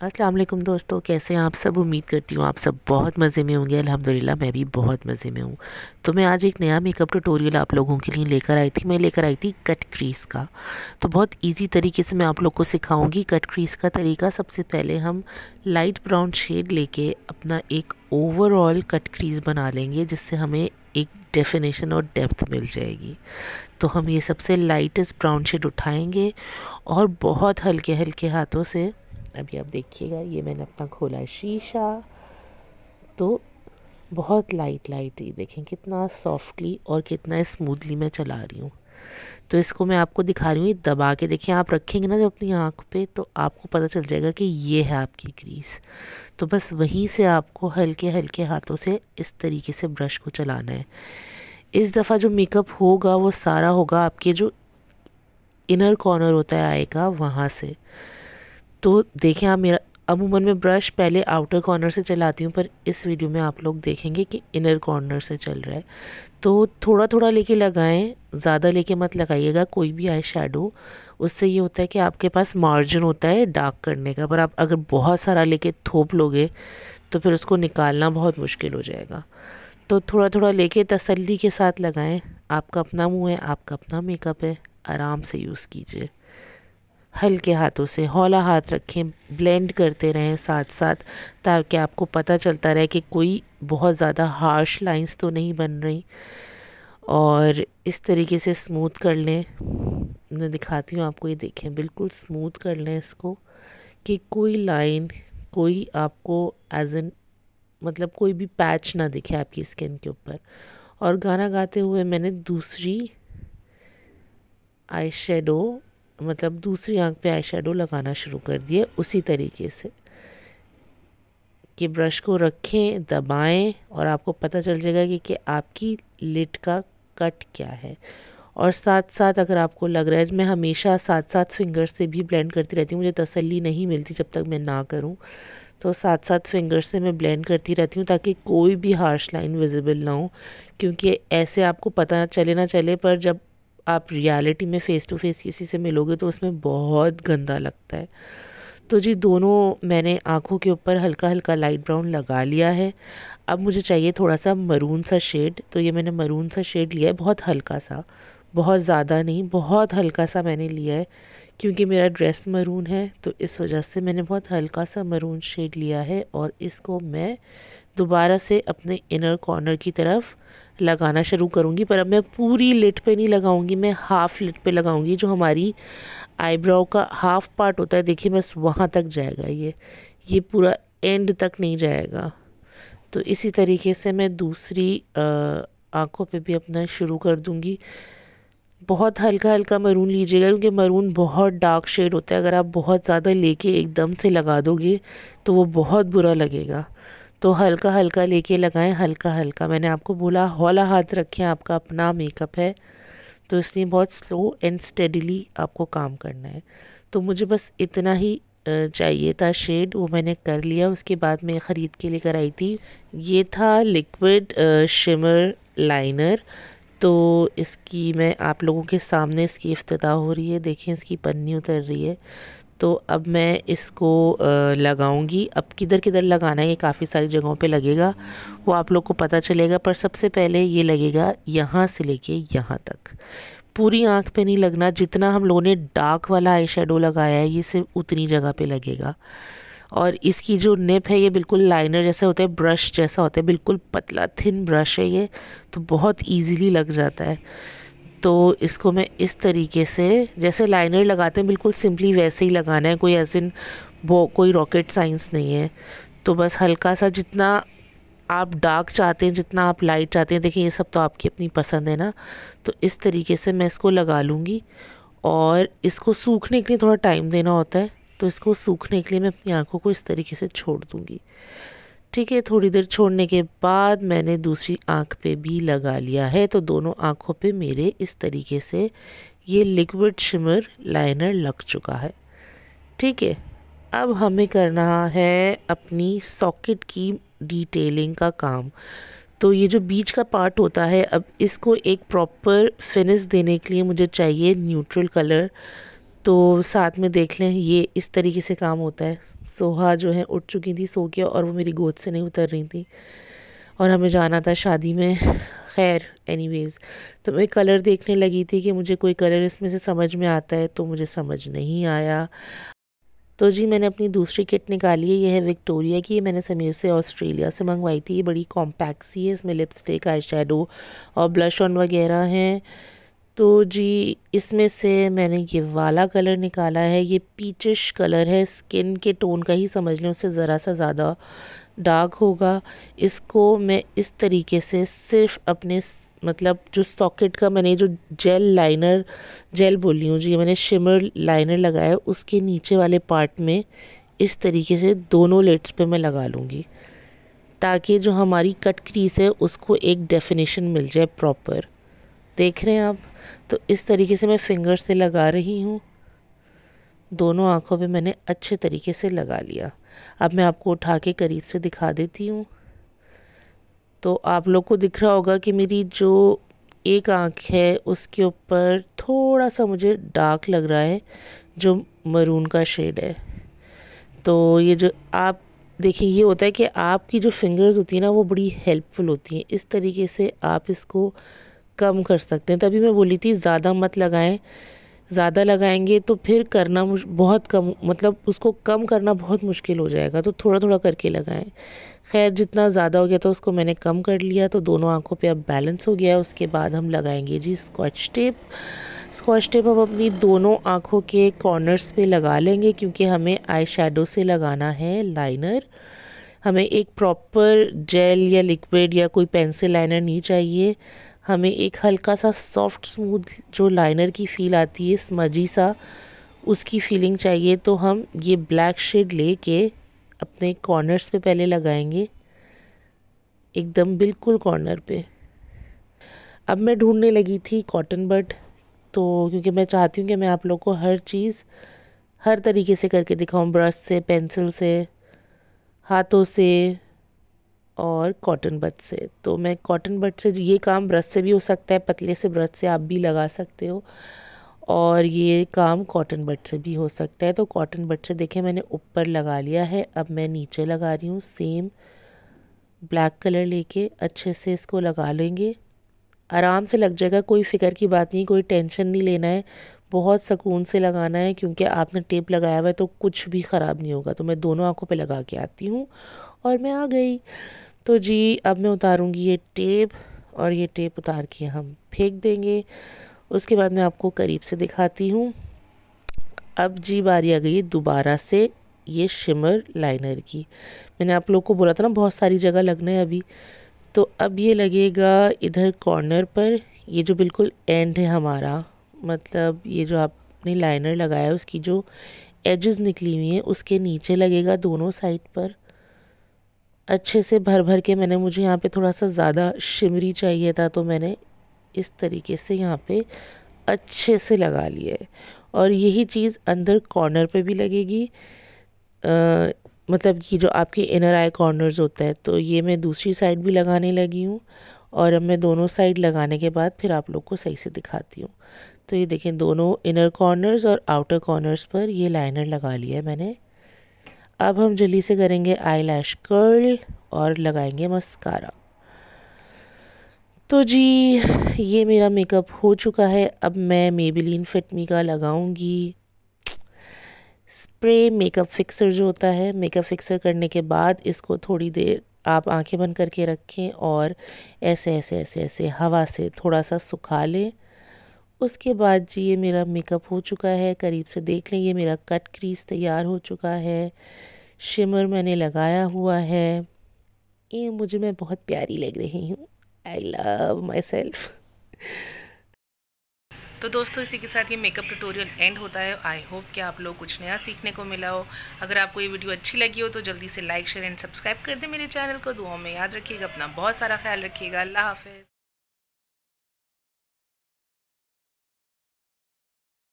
असलम दोस्तों कैसे हैं आप सब उम्मीद करती हूँ आप सब बहुत मज़े में होंगे अल्हम्दुलिल्लाह मैं भी बहुत मज़े में हूँ तो मैं आज एक नया मेकअप ट्यूटोरियल आप लोगों के लिए लेकर आई थी मैं लेकर आई थी कट क्रीज़ का तो बहुत इजी तरीके से मैं आप लोग को सिखाऊंगी कट क्रीज़ का तरीका सबसे पहले हम लाइट ब्राउन शेड लेके अपना एक ओवरऑल कट क्रीज़ बना लेंगे जिससे हमें एक डेफिनेशन और डेप्थ मिल जाएगी तो हम ये सबसे लाइटेस्ट ब्राउन शेड उठाएंगे और बहुत हल्के हल्के हाथों से अभी आप देखिएगा ये मैंने अपना खोला शीशा तो बहुत लाइट लाइट ये देखें कितना सॉफ्टली और कितना स्मूथली मैं चला रही हूँ तो इसको मैं आपको दिखा रही हूँ ये दबा के देखिए आप रखेंगे ना जब अपनी आँख पे तो आपको पता चल जाएगा कि ये है आपकी क्रीज तो बस वहीं से आपको हल्के हल्के हाथों से इस तरीके से ब्रश को चलाना है इस दफ़ा जो मेकअप होगा वो सारा होगा आपके जो इनर कॉर्नर होता है आई का वहाँ से तो देखें आप मेरा अमूमन में ब्रश पहले आउटर कॉर्नर से चलाती हूँ पर इस वीडियो में आप लोग देखेंगे कि इनर कॉर्नर से चल रहा है तो थोड़ा थोड़ा लेके लगाएं ज़्यादा लेके मत लगाइएगा कोई भी आई शेडो उससे ये होता है कि आपके पास मार्जिन होता है डार्क करने का पर आप अगर बहुत सारा लेके थोप लोगे तो फिर उसको निकालना बहुत मुश्किल हो जाएगा तो थोड़ा थोड़ा लेके तसल्ली के साथ लगाएं आपका अपना मुंह है आपका अपना मेकअप है आराम से यूज़ कीजिए हल्के हाथों से हौला हाथ रखें ब्लेंड करते रहें साथ साथ ताकि आपको पता चलता रहे कि कोई बहुत ज़्यादा हार्श लाइंस तो नहीं बन रही और इस तरीके से स्मूथ कर लें मैं दिखाती हूँ आपको ये देखें बिल्कुल स्मूथ कर लें इसको कि कोई लाइन कोई आपको एज एन मतलब कोई भी पैच ना दिखे आपकी स्किन के ऊपर और गाना गाते हुए मैंने दूसरी आई शेडो मतलब दूसरी आंख पे आई शेडो लगाना शुरू कर दिए उसी तरीके से कि ब्रश को रखें दबाएं और आपको पता चल जाएगा कि, कि आपकी लिट का कट क्या है और साथ साथ अगर आपको लग रहा है मैं हमेशा साथ साथ फिंगर से भी ब्लेंड करती रहती हूँ मुझे तसल्ली नहीं मिलती जब तक मैं ना करूँ तो साथ साथ फिंगर से मैं ब्लेंड करती रहती हूँ ताकि कोई भी हार्श लाइन विजिबल ना हो क्योंकि ऐसे आपको पता चले ना चले पर जब आप रियलिटी में फ़ेस टू फेस किसी से मिलोगे तो उसमें बहुत गंदा लगता है तो जी दोनों मैंने आँखों के ऊपर हल्का हल्का लाइट ब्राउन लगा लिया है अब मुझे चाहिए थोड़ा सा मरून सा शेड तो ये मैंने मरून सा शेड लिया है बहुत हल्का सा बहुत ज़्यादा नहीं बहुत हल्का सा मैंने लिया है क्योंकि मेरा ड्रेस मरून है तो इस वजह से मैंने बहुत हल्का सा मरून शेड लिया है और इसको मैं दोबारा से अपने इनर कॉर्नर की तरफ लगाना शुरू करूँगी पर अब मैं पूरी लिट पे नहीं लगाऊँगी मैं हाफ़ लिट पे लगाऊँगी जो हमारी आईब्राउ का हाफ़ पार्ट होता है देखिए बस वहाँ तक जाएगा ये ये पूरा एंड तक नहीं जाएगा तो इसी तरीके से मैं दूसरी आँखों पे भी अपना शुरू कर दूँगी बहुत हल्का हल्का मरून लीजिएगा क्योंकि मरून बहुत डार्क शेड होता है अगर आप बहुत ज़्यादा लेके एकदम से लगा दोगे तो वो बहुत बुरा लगेगा तो हल्का हल्का लेके लगाएं हल्का हल्का मैंने आपको बोला हौला हाथ रखें आपका अपना मेकअप है तो इसलिए बहुत स्लो एंड स्टेडिली आपको काम करना है तो मुझे बस इतना ही चाहिए था शेड वो मैंने कर लिया उसके बाद मैं ख़रीद के लिए कराई थी ये था लिक्विड शिमर लाइनर तो इसकी मैं आप लोगों के सामने इसकी इफ्तदा हो रही है देखें इसकी पन्नी उतर रही है तो अब मैं इसको लगाऊंगी अब किधर किधर लगाना है ये काफ़ी सारी जगहों पे लगेगा वो आप लोग को पता चलेगा पर सबसे पहले ये लगेगा यहाँ से लेके यहाँ तक पूरी आँख पे नहीं लगना जितना हम लोगों ने डार्क वाला आई लगाया है ये सिर्फ उतनी जगह पे लगेगा और इसकी जो निप है ये बिल्कुल लाइनर जैसे होता है ब्रश जैसा होता है बिल्कुल पतला थिन ब्रश है ये तो बहुत ईजीली लग जाता है तो इसको मैं इस तरीके से जैसे लाइनर लगाते हैं बिल्कुल सिंपली वैसे ही लगाना है कोई ऐसे वो कोई रॉकेट साइंस नहीं है तो बस हल्का सा जितना आप डार्क चाहते हैं जितना आप लाइट चाहते हैं देखिए ये सब तो आपकी अपनी पसंद है ना तो इस तरीके से मैं इसको लगा लूँगी और इसको सूखने के लिए थोड़ा टाइम देना होता है तो इसको सूखने के लिए मैं अपनी आँखों को इस तरीके से छोड़ दूँगी ठीक है थोड़ी देर छोड़ने के बाद मैंने दूसरी आँख पे भी लगा लिया है तो दोनों आँखों पे मेरे इस तरीके से ये लिक्विड शिमर लाइनर लग चुका है ठीक है अब हमें करना है अपनी सॉकेट की डिटेलिंग का काम तो ये जो बीच का पार्ट होता है अब इसको एक प्रॉपर फिनिश देने के लिए मुझे चाहिए न्यूट्रल कलर तो साथ में देख लें ये इस तरीके से काम होता है सोहा जो है उठ चुकी थी सो के और वो मेरी गोद से नहीं उतर रही थी और हमें जाना था शादी में खैर एनीवेज़ तो मैं कलर देखने लगी थी कि मुझे कोई कलर इसमें से समझ में आता है तो मुझे समझ नहीं आया तो जी मैंने अपनी दूसरी किट निकाली है ये है विक्टोरिया की मैंने समीर से ऑस्ट्रेलिया से मंगवाई थी ये बड़ी कॉम्पैक्ट सी है इसमें लिपस्टिक आई और ब्लश ऑन वगैरह हैं तो जी इसमें से मैंने ये वाला कलर निकाला है ये पीचिश कलर है स्किन के टोन का ही समझ लें उससे ज़रा सा ज़्यादा डार्क होगा इसको मैं इस तरीके से सिर्फ अपने मतलब जो सॉकेट का मैंने जो जेल लाइनर जेल बोल रही हूँ जी मैंने शिमर लाइनर लगाया उसके नीचे वाले पार्ट में इस तरीके से दोनों लेट्स पे मैं लगा लूँगी ताकि जो हमारी कट क्रीस है उसको एक डेफिनेशन मिल जाए प्रॉपर देख रहे हैं आप तो इस तरीके से मैं फिंगर से लगा रही हूँ दोनों आँखों पे मैंने अच्छे तरीके से लगा लिया अब मैं आपको उठा के करीब से दिखा देती हूँ तो आप लोग को दिख रहा होगा कि मेरी जो एक आँख है उसके ऊपर थोड़ा सा मुझे डार्क लग रहा है जो मरून का शेड है तो ये जो आप देखिए ये होता है कि आपकी जो फिंगर्स होती है ना वो बड़ी हेल्पफुल होती हैं इस तरीके से आप इसको कम कर सकते हैं तभी मैं बोली थी ज़्यादा मत लगाएं ज़्यादा लगाएंगे तो फिर करना बहुत कम मतलब उसको कम करना बहुत मुश्किल हो जाएगा तो थोड़ा थोड़ा करके लगाएं खैर जितना ज़्यादा हो गया था उसको मैंने कम कर लिया तो दोनों आँखों पे अब बैलेंस हो गया है उसके बाद हम लगाएंगे जी स्कॉच टेप स्कॉच टेप हम अपनी दोनों आँखों के कॉर्नर्स पर लगा लेंगे क्योंकि हमें आई शेडो से लगाना है लाइनर हमें एक प्रॉपर जेल या लिक्विड या कोई पेंसिल लाइनर नहीं चाहिए हमें एक हल्का सा सॉफ्ट स्मूथ जो लाइनर की फ़ील आती है स्मजी सा उसकी फीलिंग चाहिए तो हम ये ब्लैक शेड ले अपने कॉर्नर्स पे पहले लगाएंगे एकदम बिल्कुल कॉर्नर पे अब मैं ढूंढने लगी थी कॉटन बट तो क्योंकि मैं चाहती हूँ कि मैं आप लोग को हर चीज़ हर तरीके से करके दिखाऊँ ब्रश से पेंसिल से हाथों से और कॉटन बट से तो मैं कॉटन बट से ये काम ब्रश से भी हो सकता है पतले से ब्रश से आप भी लगा सकते हो और ये काम कॉटन बट से भी हो सकता है तो कॉटन बट से देखें मैंने ऊपर लगा लिया है अब मैं नीचे लगा रही हूँ सेम ब्लैक कलर लेके अच्छे से इसको लगा लेंगे आराम से लग जाएगा कोई फ़िक्र की बात नहीं कोई टेंशन नहीं लेना है बहुत सुकून से लगाना है क्योंकि आपने टेप लगाया हुआ है तो कुछ भी ख़राब नहीं होगा तो मैं दोनों आंखों पे लगा के आती हूँ और मैं आ गई तो जी अब मैं उतारूँगी ये टेप और ये टेप उतार के हम फेंक देंगे उसके बाद मैं आपको करीब से दिखाती हूँ अब जी बारी आ गई दोबारा से ये शिमर लाइनर की मैंने आप लोग को बोला था ना बहुत सारी जगह लगना है अभी तो अब ये लगेगा इधर कॉर्नर पर ये जो बिल्कुल एंड है हमारा मतलब ये जो आपने लाइनर लगाया है उसकी जो एजेस निकली हुई हैं उसके नीचे लगेगा दोनों साइड पर अच्छे से भर भर के मैंने मुझे यहाँ पे थोड़ा सा ज़्यादा शिमरी चाहिए था तो मैंने इस तरीके से यहाँ पे अच्छे से लगा लिए और यही चीज़ अंदर कॉर्नर पे भी लगेगी आ, मतलब कि जो आपके इनर आई कॉर्नर्स होता है तो ये मैं दूसरी साइड भी लगाने लगी हूँ और अब मैं दोनों साइड लगाने के बाद फिर आप लोग को सही से दिखाती हूँ तो ये देखें दोनों इनर कॉर्नर्स और आउटर कॉर्नर्स पर ये लाइनर लगा लिया है मैंने अब हम जल्दी से करेंगे आई लैश कर्ल और लगाएंगे मस्कारा तो जी ये मेरा मेकअप हो चुका है अब मैं मेबिलीन फिटमी का लगाऊंगी स्प्रे मेकअप फिक्सर जो होता है मेकअप फिक्सर करने के बाद इसको थोड़ी देर आप आंखें बंद करके रखें और ऐसे ऐसे ऐसे ऐसे हवा से थोड़ा सा सुखा लें उसके बाद जी ये मेरा मेकअप हो चुका है करीब से देख लें ये मेरा कट क्रीज तैयार हो चुका है शिमर मैंने लगाया हुआ है ये मुझे मैं बहुत प्यारी लग रही हूँ आई लव माई सेल्फ तो दोस्तों इसी के साथ ये मेकअप ट्यूटोरियल एंड होता है आई होप कि आप लोग कुछ नया सीखने को मिला हो अगर आपको ये वीडियो अच्छी लगी हो तो जल्दी से लाइक शेयर एंड सब्सक्राइब कर दें मेरे चैनल को दुआओं में याद रखिएगा अपना बहुत सारा ख्याल रखिएगा अल्लाह हाफिज़